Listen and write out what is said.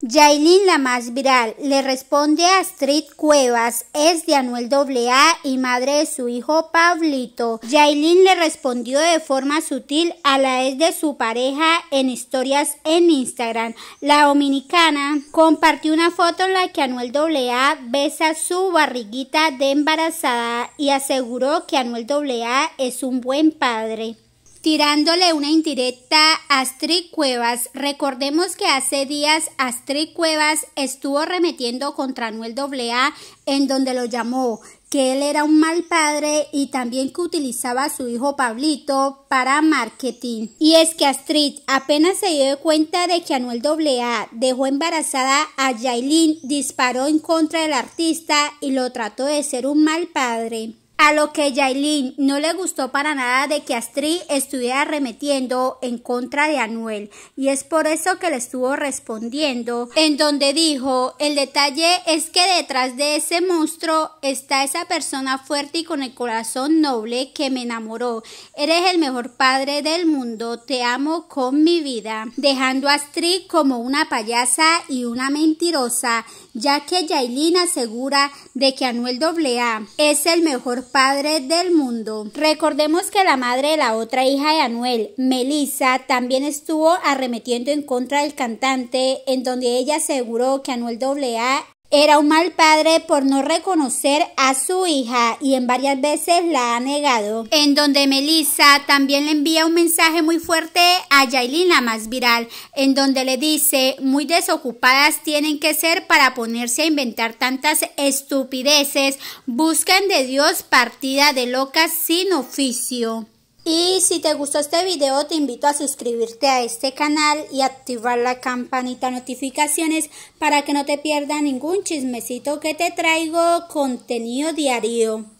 Yailin la más viral le responde a Street Cuevas, es de Anuel AA y madre de su hijo Pablito. Yailin le respondió de forma sutil a la ex de su pareja en historias en Instagram. La dominicana compartió una foto en la que Anuel AA besa su barriguita de embarazada y aseguró que Anuel AA es un buen padre tirándole una indirecta a Astrid Cuevas. Recordemos que hace días Astrid Cuevas estuvo remetiendo contra Anuel AA en donde lo llamó que él era un mal padre y también que utilizaba a su hijo Pablito para marketing. Y es que Astrid apenas se dio cuenta de que Anuel AA dejó embarazada a Jailin, disparó en contra del artista y lo trató de ser un mal padre. A lo que Yailin no le gustó para nada de que Astrid estuviera arremetiendo en contra de Anuel y es por eso que le estuvo respondiendo en donde dijo el detalle es que detrás de ese monstruo está esa persona fuerte y con el corazón noble que me enamoró. Eres el mejor padre del mundo, te amo con mi vida, dejando a Astrid como una payasa y una mentirosa, ya que Yailin asegura de que Anuel AA es el mejor padre del mundo. Recordemos que la madre de la otra hija de Anuel, Melissa, también estuvo arremetiendo en contra del cantante, en donde ella aseguró que Anuel AA era un mal padre por no reconocer a su hija y en varias veces la ha negado. En donde Melissa también le envía un mensaje muy fuerte a Yailin, la más viral, en donde le dice, muy desocupadas tienen que ser para ponerse a inventar tantas estupideces, buscan de Dios partida de locas sin oficio. Y si te gustó este video, te invito a suscribirte a este canal y activar la campanita de notificaciones para que no te pierdas ningún chismecito que te traigo contenido diario.